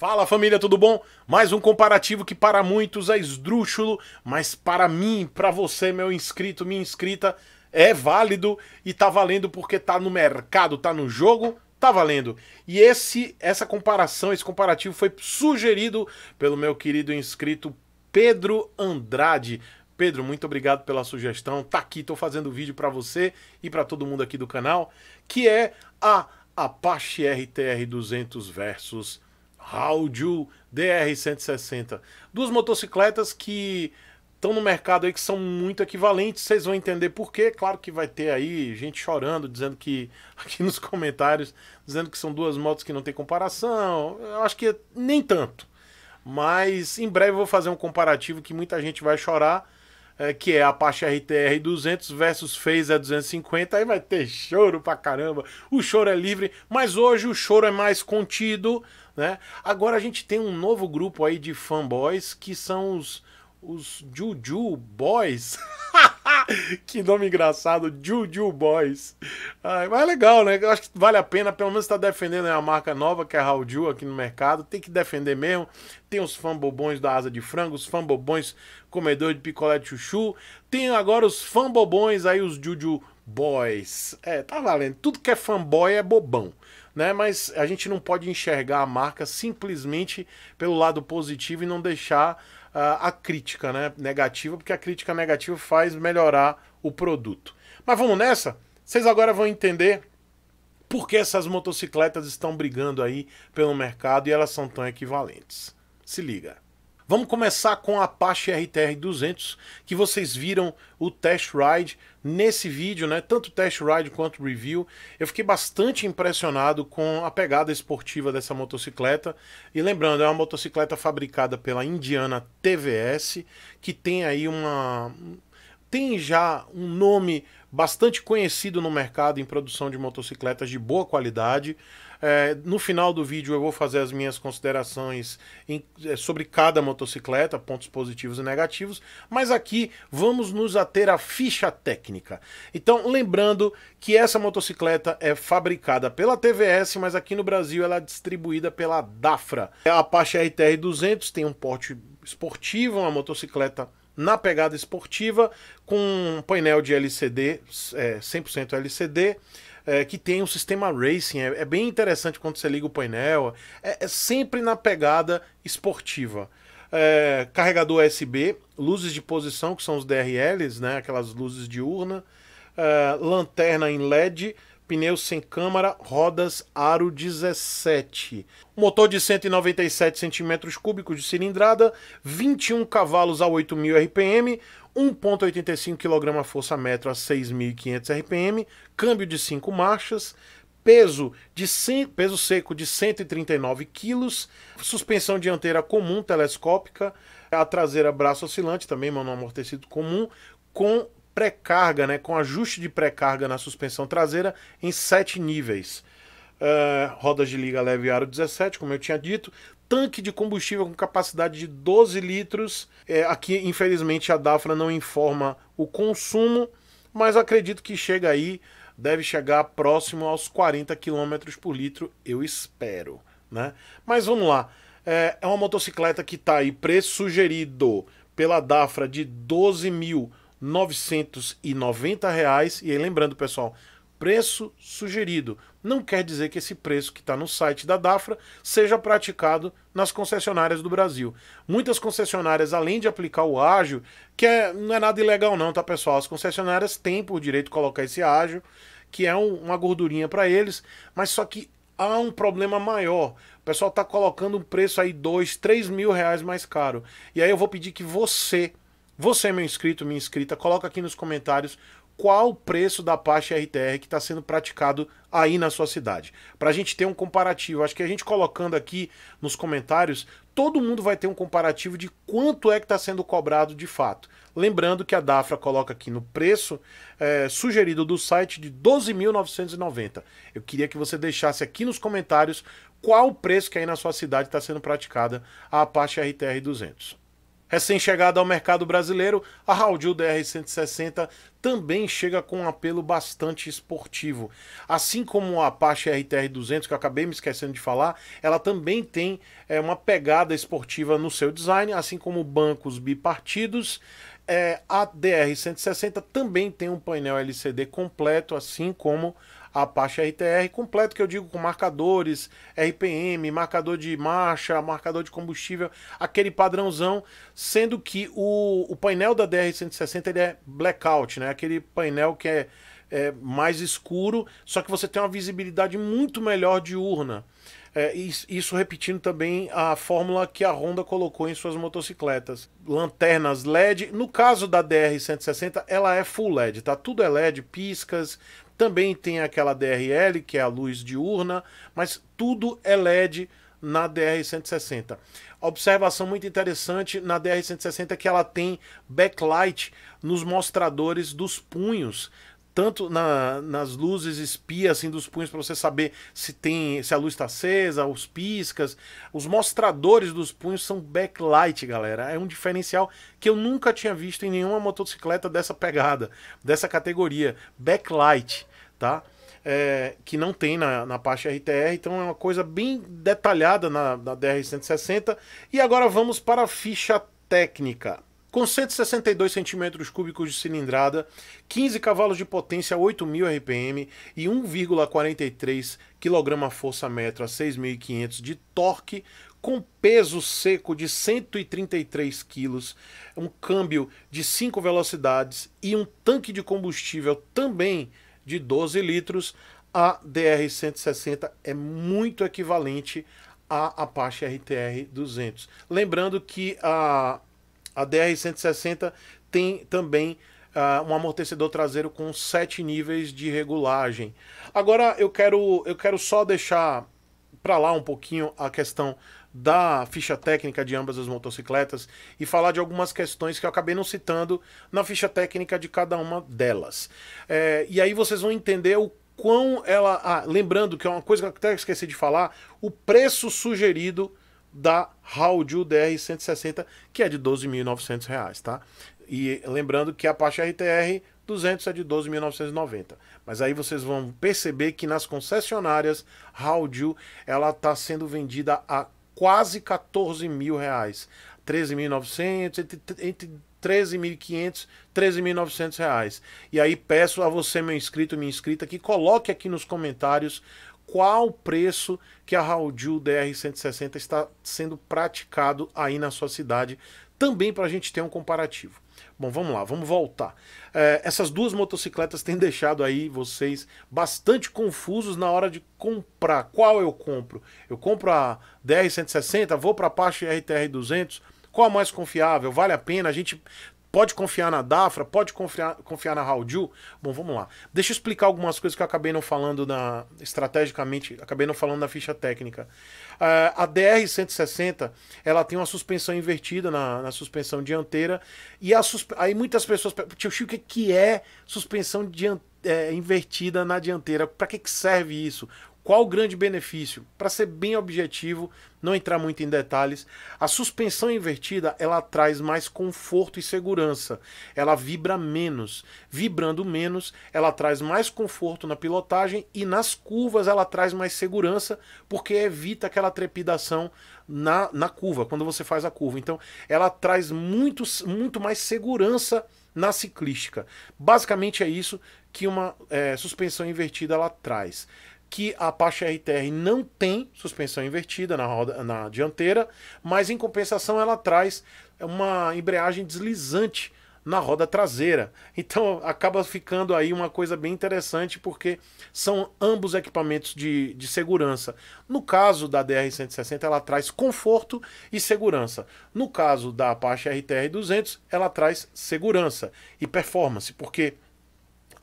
Fala família, tudo bom? Mais um comparativo que para muitos é esdrúxulo, mas para mim, para você, meu inscrito, minha inscrita, é válido e tá valendo porque tá no mercado, tá no jogo, tá valendo. E esse essa comparação, esse comparativo foi sugerido pelo meu querido inscrito Pedro Andrade. Pedro, muito obrigado pela sugestão. Tá aqui, tô fazendo o vídeo para você e para todo mundo aqui do canal, que é a Apache RTR 200 versus Audio DR160. Duas motocicletas que estão no mercado aí que são muito equivalentes, vocês vão entender por quê. Claro que vai ter aí gente chorando, dizendo que aqui nos comentários, dizendo que são duas motos que não tem comparação. Eu acho que nem tanto. Mas em breve eu vou fazer um comparativo que muita gente vai chorar, é, que é a Apache RTR 200 versus Phaser 250. É aí vai ter choro pra caramba. O choro é livre, mas hoje o choro é mais contido. Né? Agora a gente tem um novo grupo aí de fanboys que são os, os Juju Boys. que nome engraçado, Juju Boys. Ai, mas é legal, né? Eu acho que vale a pena, pelo menos está defendendo né, a marca nova, que é a Raul aqui no mercado. Tem que defender mesmo. Tem os fanbobões da asa de frango, os fanbobões comedor de picolé de chuchu. Tem agora os fanbobões aí, os Juju Boys. É, tá valendo. Tudo que é fanboy é bobão né? Mas a gente não pode enxergar a marca simplesmente pelo lado positivo e não deixar uh, a crítica né, negativa, porque a crítica negativa faz melhorar o produto. Mas vamos nessa? Vocês agora vão entender por que essas motocicletas estão brigando aí pelo mercado e elas são tão equivalentes. Se liga. Vamos começar com a Apache RTR 200, que vocês viram o test ride nesse vídeo, né? Tanto test ride quanto review. Eu fiquei bastante impressionado com a pegada esportiva dessa motocicleta. E lembrando, é uma motocicleta fabricada pela Indiana TVS, que tem aí uma tem já um nome bastante conhecido no mercado em produção de motocicletas de boa qualidade. É, no final do vídeo eu vou fazer as minhas considerações em, é, sobre cada motocicleta, pontos positivos e negativos, mas aqui vamos nos ater à ficha técnica. Então, lembrando que essa motocicleta é fabricada pela TVS, mas aqui no Brasil ela é distribuída pela Dafra. É a Apache RTR 200 tem um porte esportivo, uma motocicleta na pegada esportiva, com um painel de LCD, é, 100% LCD, é, que tem um sistema racing. É, é, bem interessante quando você liga o painel. É, é sempre na pegada esportiva. É, carregador USB, luzes de posição, que são os DRLs, né, aquelas luzes de urna, é, lanterna em LED, pneus sem câmara, rodas aro 17. Motor de 197 cm cúbicos de cilindrada, 21 cavalos a 8.000 RPM, 1,85 kg força metro a 6.500 RPM, câmbio de 5 marchas, peso de peso seco de 139 kg, suspensão dianteira comum telescópica, a traseira braço oscilante também mano amortecido comum com pré-carga, né, com ajuste de pré-carga na suspensão traseira em 7 níveis. Uh, rodas de liga leve aro 17, como eu tinha dito, tanque de combustível com capacidade de 12 litros. É, aqui, infelizmente, a Dafra não informa o consumo, mas acredito que chega aí, deve chegar próximo aos 40 km por litro, eu espero. Né? Mas vamos lá. É, é uma motocicleta que está aí preço sugerido pela Dafra de mil. R$ 12.990. reais. E aí, lembrando, pessoal, preço sugerido. Não quer dizer que esse preço que está no site da DAFRA seja praticado nas concessionárias do Brasil. Muitas concessionárias, além de aplicar o ágio, que é, não é nada ilegal não, tá pessoal? As concessionárias têm por direito colocar esse ágio, que é um, uma gordurinha para eles, mas só que há um problema maior. O pessoal está colocando um preço aí dois, três mil reais mais caro. E aí eu vou pedir que você, você meu inscrito, minha inscrita, coloca aqui nos comentários qual o preço da Apache RTR que está sendo praticado aí na sua cidade. Para a gente ter um comparativo, acho que a gente colocando aqui nos comentários, todo mundo vai ter um comparativo de quanto é que está sendo cobrado de fato. Lembrando que a DAFRA coloca aqui no preço é, sugerido do site de 12.990. Eu queria que você deixasse aqui nos comentários qual o preço que aí na sua cidade está sendo praticada a Apache RTR 200. Recém-chegada ao mercado brasileiro, a Haldil DR-160 também chega com um apelo bastante esportivo. Assim como a Apache RTR-200, que eu acabei me esquecendo de falar, ela também tem é, uma pegada esportiva no seu design, assim como bancos bipartidos. É, a DR-160 também tem um painel LCD completo, assim como a Apache RTR completo, que eu digo com marcadores, RPM, marcador de marcha, marcador de combustível, aquele padrãozão, sendo que o, o painel da DR-160 ele é blackout, né? Aquele painel que é, é mais escuro, só que você tem uma visibilidade muito melhor diurna. É, isso repetindo também a fórmula que a Honda colocou em suas motocicletas. Lanternas LED, no caso da DR-160, ela é full LED, tá? Tudo é LED, piscas, também tem aquela DRL, que é a luz diurna, mas tudo é LED na DR-160. Observação muito interessante na DR-160 é que ela tem backlight nos mostradores dos punhos tanto na, nas luzes espia assim dos punhos para você saber se tem se a luz está acesa, os piscas, os mostradores dos punhos são backlight, galera. É um diferencial que eu nunca tinha visto em nenhuma motocicleta dessa pegada, dessa categoria, backlight tá? É, que não tem na, na parte RTR, então é uma coisa bem detalhada na, na DR-160. E agora vamos para a ficha técnica. Com 162 cm cúbicos de cilindrada, 15 cavalos de potência a 8.000 RPM e 1,43 kgfm a 6.500 de torque, com peso seco de 133 kg, um câmbio de 5 velocidades e um tanque de combustível também de 12 litros, a DR-160 é muito equivalente à Apache RTR 200. Lembrando que a, a DR-160 tem também uh, um amortecedor traseiro com sete níveis de regulagem. Agora eu quero, eu quero só deixar para lá um pouquinho a questão da ficha técnica de ambas as motocicletas e falar de algumas questões que eu acabei não citando na ficha técnica de cada uma delas. É, e aí vocês vão entender o quão ela. Ah, lembrando que é uma coisa que eu até esqueci de falar: o preço sugerido da Hauju DR160, que é de R$ 12.900, tá? E lembrando que a parte RTR 200 é de 12.990. Mas aí vocês vão perceber que nas concessionárias Hauju ela está sendo vendida a quase 14 mil reais. 13.900, entre, entre 13.500, 13.900 reais. E aí peço a você, meu inscrito, minha inscrita, que coloque aqui nos comentários qual o preço que a Raudil DR160 está sendo praticado aí na sua cidade, também para a gente ter um comparativo. Bom, vamos lá, vamos voltar. É, essas duas motocicletas têm deixado aí vocês bastante confusos na hora de comprar. Qual eu compro? Eu compro a DR 160, vou para a Apache RTR 200. Qual a mais confiável? Vale a pena? A gente Pode confiar na Dafra, pode confiar, confiar na Raudil. Bom, vamos lá. Deixa eu explicar algumas coisas que eu acabei não falando na, estrategicamente, acabei não falando na ficha técnica. Uh, a DR-160 ela tem uma suspensão invertida na, na suspensão dianteira. E suspe... aí muitas pessoas. Tio Chico, o que é suspensão dianteira? É, invertida na dianteira. Para que, que serve isso? Qual o grande benefício? Para ser bem objetivo, não entrar muito em detalhes, a suspensão invertida ela traz mais conforto e segurança. Ela vibra menos. Vibrando menos, ela traz mais conforto na pilotagem e nas curvas ela traz mais segurança, porque evita aquela trepidação na, na curva, quando você faz a curva. Então, ela traz muito, muito mais segurança na ciclística. Basicamente é isso que uma é, suspensão invertida ela traz que a Apache RTR não tem suspensão invertida na, roda, na dianteira, mas em compensação ela traz uma embreagem deslizante na roda traseira. Então acaba ficando aí uma coisa bem interessante porque são ambos equipamentos de, de segurança. No caso da DR-160, ela traz conforto e segurança. No caso da Apache RTR-200, ela traz segurança e performance, porque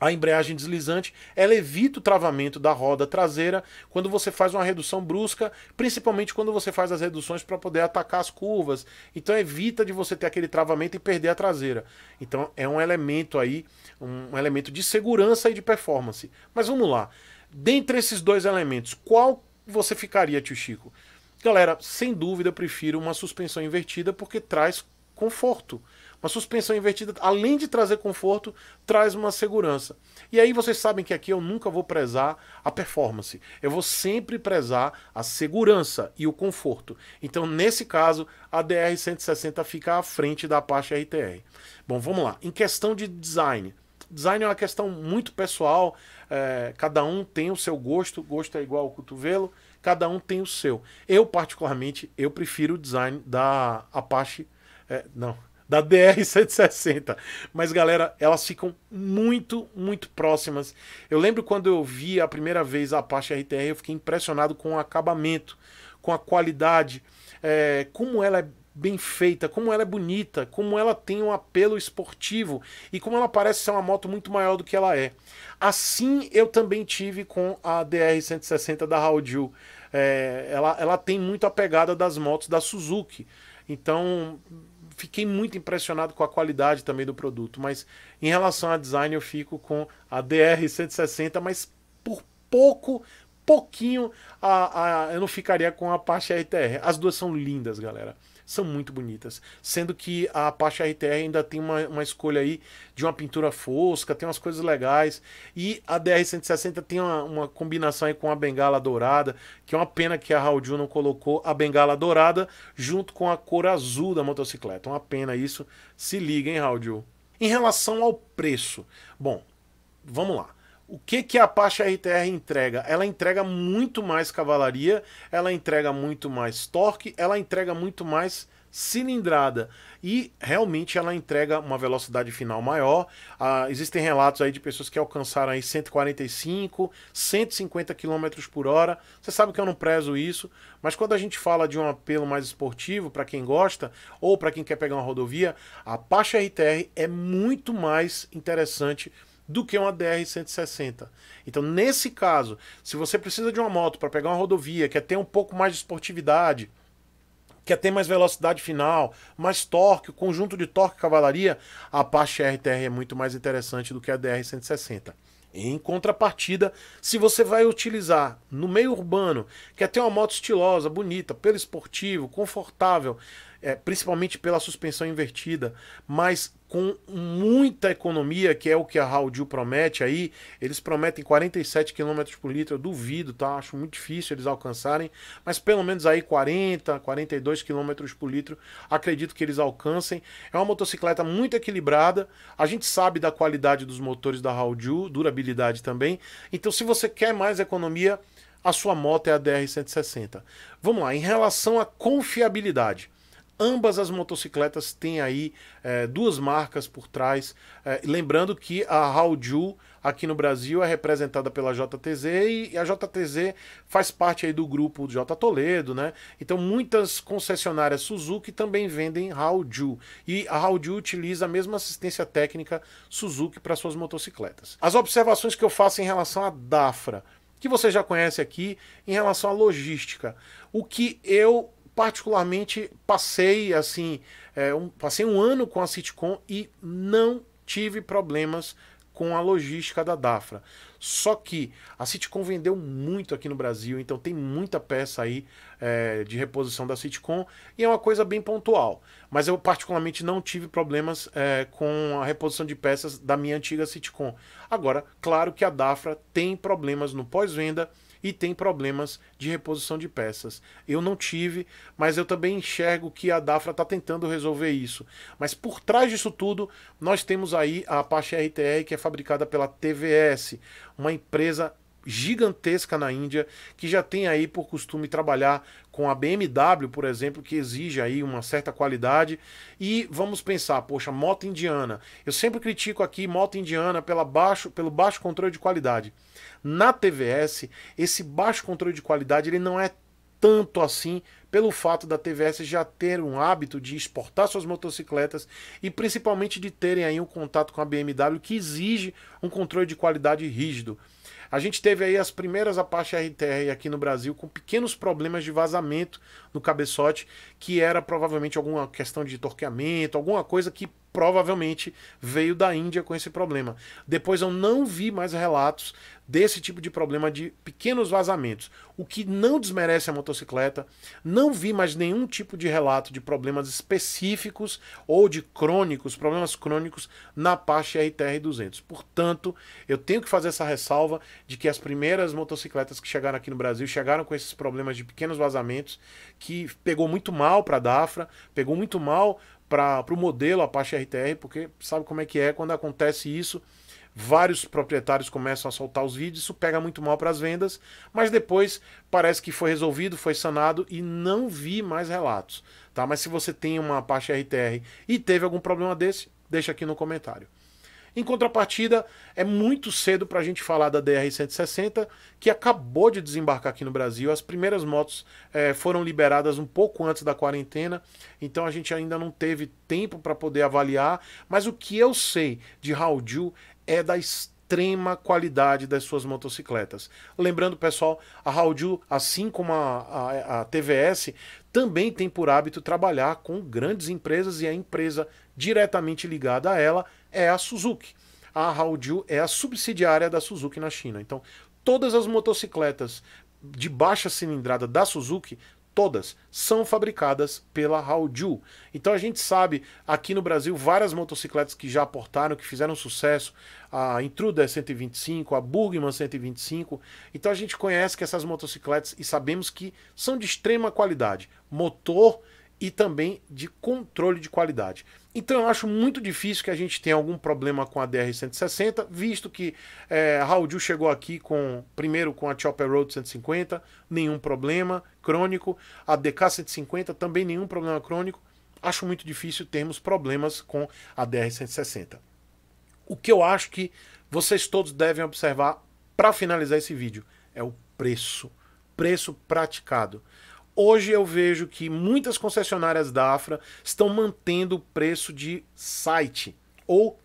a embreagem deslizante, ela evita o travamento da roda traseira quando você faz uma redução brusca, principalmente quando você faz as reduções para poder atacar as curvas. Então evita de você ter aquele travamento e perder a traseira. Então é um elemento aí, um elemento de segurança e de performance. Mas vamos lá. Dentre esses dois elementos, qual você ficaria, tio Chico? Galera, sem dúvida eu prefiro uma suspensão invertida porque traz conforto. Uma suspensão invertida, além de trazer conforto, traz uma segurança. E aí vocês sabem que aqui eu nunca vou prezar a performance. Eu vou sempre prezar a segurança e o conforto. Então, nesse caso, a DR-160 fica à frente da Apache RTR. Bom, vamos lá. Em questão de design. Design é uma questão muito pessoal, é, cada um tem o seu gosto, gosto é igual ao cotovelo, cada um tem o seu. Eu, particularmente, eu prefiro o design da Apache, é, não, da DR-160. Mas, galera, elas ficam muito, muito próximas. Eu lembro quando eu vi a primeira vez a Apache RTR, eu fiquei impressionado com o acabamento, com a qualidade, é, como ela é bem feita, como ela é bonita, como ela tem um apelo esportivo e como ela parece ser uma moto muito maior do que ela é. Assim eu também tive com a DR-160 da Raul É, ela, ela tem muito a pegada das motos da Suzuki. Então, fiquei muito impressionado com a qualidade também do produto, mas em relação a design eu fico com a DR160, mas por pouco, pouquinho, a, a, eu não ficaria com a parte RTR. As duas são lindas, galera são muito bonitas. Sendo que a Apache RTR ainda tem uma, uma escolha aí de uma pintura fosca, tem umas coisas legais. E a DR-160 tem uma, uma, combinação aí com a bengala dourada, que é uma pena que a Raul não colocou a bengala dourada junto com a cor azul da motocicleta. Uma pena isso. Se liga, hein, Raul Em relação ao preço, bom, vamos lá. O que, que a Apache RTR entrega? Ela entrega muito mais cavalaria, ela entrega muito mais torque, ela entrega muito mais cilindrada e realmente ela entrega uma velocidade final maior. Ah, existem relatos aí de pessoas que alcançaram aí 145, 150 km por hora. Você sabe que eu não prezo isso, mas quando a gente fala de um apelo mais esportivo para quem gosta ou para quem quer pegar uma rodovia, a Apache RTR é muito mais interessante do que uma DR-160. Então, nesse caso, se você precisa de uma moto para pegar uma rodovia, quer ter um pouco mais de esportividade, quer ter mais velocidade final, mais torque, o conjunto de torque e cavalaria, a Apache RTR é muito mais interessante do que a DR-160. Em contrapartida, se você vai utilizar no meio urbano, quer ter uma moto estilosa, bonita, pelo esportivo, confortável, é, principalmente pela suspensão invertida, mas com muita economia, que é o que a Raudil promete aí, eles prometem 47 km por litro, eu duvido, tá? Acho muito difícil eles alcançarem, mas pelo menos aí 40, 42 km por litro, acredito que eles alcancem. É uma motocicleta muito equilibrada, a gente sabe da qualidade dos motores da Raudil, durabilidade também, então se você quer mais economia, a sua moto é a DR-160. Vamos lá, em relação à confiabilidade. Ambas as motocicletas têm aí é, duas marcas por trás. É, lembrando que a Haoju aqui no Brasil é representada pela JTZ e, e a JTZ faz parte aí do grupo J Toledo, né? Então muitas concessionárias Suzuki também vendem Haoju e a Haoju utiliza a mesma assistência técnica Suzuki para suas motocicletas. As observações que eu faço em relação à Dafra que você já conhece aqui em relação à logística. O que eu particularmente passei assim, é, um, passei um ano com a Citcom e não tive problemas com a logística da Dafra. Só que a Citcom vendeu muito aqui no Brasil, então tem muita peça aí é, de reposição da Citcom e é uma coisa bem pontual. Mas eu particularmente não tive problemas é, com a reposição de peças da minha antiga Citcom. Agora, claro que a Dafra tem problemas no pós-venda e tem problemas de reposição de peças. Eu não tive, mas eu também enxergo que a Dafra está tentando resolver isso. Mas por trás disso tudo, nós temos aí a Apache RTR, que é fabricada pela TVS, uma empresa gigantesca na Índia, que já tem aí por costume trabalhar com a BMW, por exemplo, que exige aí uma certa qualidade. E vamos pensar, poxa, moto indiana. Eu sempre critico aqui moto indiana pela baixo, pelo baixo controle de qualidade na TVS, esse baixo controle de qualidade ele não é tanto assim pelo fato da TVS já ter um hábito de exportar suas motocicletas e principalmente de terem aí um contato com a BMW que exige um controle de qualidade rígido. A gente teve aí as primeiras Apache RTR aqui no Brasil com pequenos problemas de vazamento no cabeçote, que era provavelmente alguma questão de torqueamento, alguma coisa que provavelmente veio da Índia com esse problema. Depois eu não vi mais relatos desse tipo de problema de pequenos vazamentos, o que não desmerece a motocicleta. Não vi mais nenhum tipo de relato de problemas específicos ou de crônicos, problemas crônicos na parte RTR 200. Portanto, eu tenho que fazer essa ressalva de que as primeiras motocicletas que chegaram aqui no Brasil chegaram com esses problemas de pequenos vazamentos que pegou muito mal para a DAFRA, pegou muito mal para o modelo Apache RTR, porque sabe como é que é quando acontece isso. Vários proprietários começam a soltar os vídeos, isso pega muito mal para as vendas, mas depois parece que foi resolvido, foi sanado e não vi mais relatos. Tá? Mas se você tem uma Apache RTR e teve algum problema desse, deixa aqui no comentário. Em contrapartida, é muito cedo para a gente falar da DR-160, que acabou de desembarcar aqui no Brasil. As primeiras motos é, foram liberadas um pouco antes da quarentena, então a gente ainda não teve tempo para poder avaliar. Mas o que eu sei de Raul é da extrema qualidade das suas motocicletas. Lembrando, pessoal, a Raul assim como a, a, a TVS, também tem por hábito trabalhar com grandes empresas e a empresa diretamente ligada a ela é a Suzuki. A Haoju é a subsidiária da Suzuki na China. Então, todas as motocicletas de baixa cilindrada da Suzuki todas são fabricadas pela Haoju. Então a gente sabe aqui no Brasil várias motocicletas que já aportaram, que fizeram sucesso, a Intruder 125, a Burgman 125. Então a gente conhece que essas motocicletas e sabemos que são de extrema qualidade. Motor e também de controle de qualidade. Então eu acho muito difícil que a gente tenha algum problema com a DR-160, visto que é, Raul chegou aqui com primeiro com a Chopper Road 150, nenhum problema crônico, a DK-150 também nenhum problema crônico, acho muito difícil termos problemas com a DR-160. O que eu acho que vocês todos devem observar para finalizar esse vídeo é o preço, preço praticado. Hoje eu vejo que muitas concessionárias da Afra estão mantendo o preço de site ou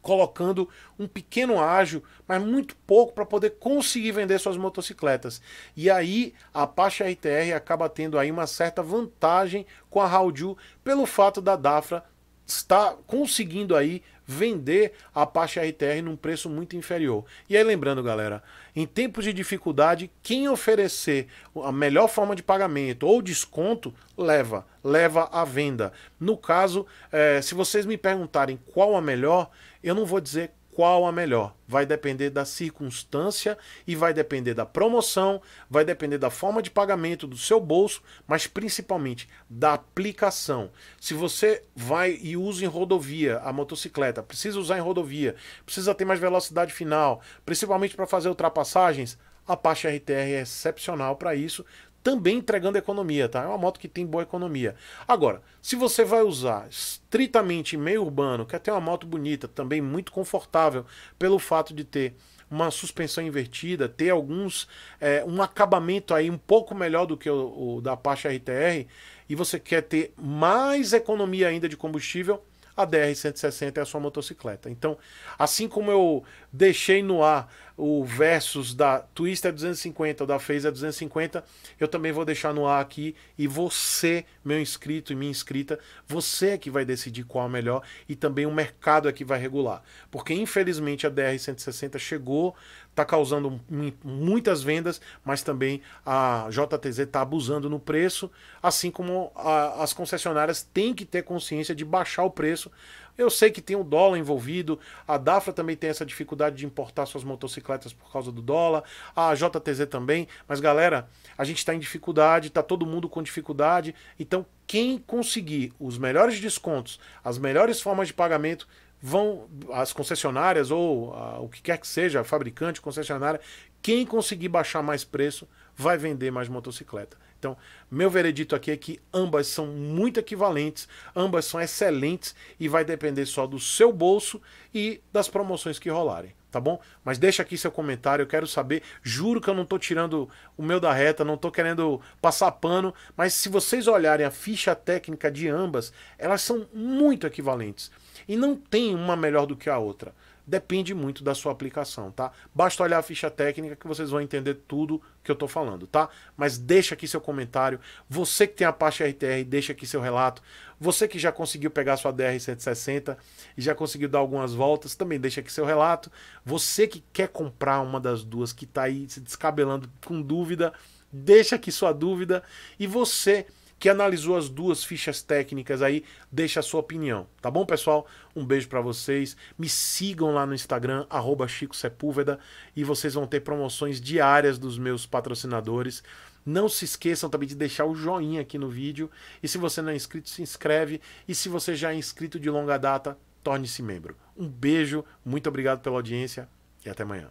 colocando um pequeno ágio, mas muito pouco para poder conseguir vender suas motocicletas. E aí a Apache RTR acaba tendo aí uma certa vantagem com a Raudil pelo fato da Dafra está conseguindo aí vender a Apache RTR num preço muito inferior. E aí lembrando, galera, em tempos de dificuldade, quem oferecer a melhor forma de pagamento ou desconto, leva, leva a venda. No caso, é, se vocês me perguntarem qual a melhor, eu não vou dizer qual a melhor. Vai depender da circunstância e vai depender da promoção, vai depender da forma de pagamento do seu bolso, mas principalmente da aplicação. Se você vai e usa em rodovia a motocicleta, precisa usar em rodovia, precisa ter mais velocidade final, principalmente para fazer ultrapassagens, a Apache RTR é excepcional para isso, também entregando economia, tá? É uma moto que tem boa economia. Agora, se você vai usar estritamente meio urbano, quer ter uma moto bonita, também muito confortável, pelo fato de ter uma suspensão invertida, ter alguns é, um acabamento aí um pouco melhor do que o, o da Apache RTR, e você quer ter mais economia ainda de combustível, a DR 160 é a sua motocicleta. Então, assim como eu deixei no ar o Versus da Twister 250 ou da Phaser 250, é eu também vou deixar no ar aqui e você, meu inscrito e minha inscrita, você é que vai decidir qual é o melhor e também o mercado é que vai regular. Porque infelizmente a DR160 chegou, está causando muitas vendas, mas também a JTZ está abusando no preço, assim como a, as concessionárias têm que ter consciência de baixar o preço eu sei que tem o dólar envolvido, a Dafra também tem essa dificuldade de importar suas motocicletas por causa do dólar, a JTZ também, mas galera, a gente está em dificuldade, está todo mundo com dificuldade, então quem conseguir os melhores descontos, as melhores formas de pagamento, vão as concessionárias ou a, o que quer que seja, fabricante, concessionária, quem conseguir baixar mais preço vai vender mais motocicleta. Então, meu veredito aqui é que ambas são muito equivalentes, ambas são excelentes e vai depender só do seu bolso e das promoções que rolarem, tá bom? Mas deixa aqui seu comentário, eu quero saber. Juro que eu não tô tirando o meu da reta, não tô querendo passar pano, mas se vocês olharem a ficha técnica de ambas, elas são muito equivalentes e não tem uma melhor do que a outra depende muito da sua aplicação, tá? Basta olhar a ficha técnica que vocês vão entender tudo que eu tô falando, tá? Mas deixa aqui seu comentário. Você que tem a parte RTR, deixa aqui seu relato. Você que já conseguiu pegar sua DR-160 e já conseguiu dar algumas voltas, também deixa aqui seu relato. Você que quer comprar uma das duas que tá aí se descabelando com dúvida, deixa aqui sua dúvida. E você que analisou as duas fichas técnicas aí, deixa a sua opinião, tá bom, pessoal? Um beijo para vocês. Me sigam lá no Instagram Sepúlveda, e vocês vão ter promoções diárias dos meus patrocinadores. Não se esqueçam também de deixar o joinha aqui no vídeo. E se você não é inscrito, se inscreve. E se você já é inscrito de longa data, torne-se membro. Um beijo, muito obrigado pela audiência e até amanhã.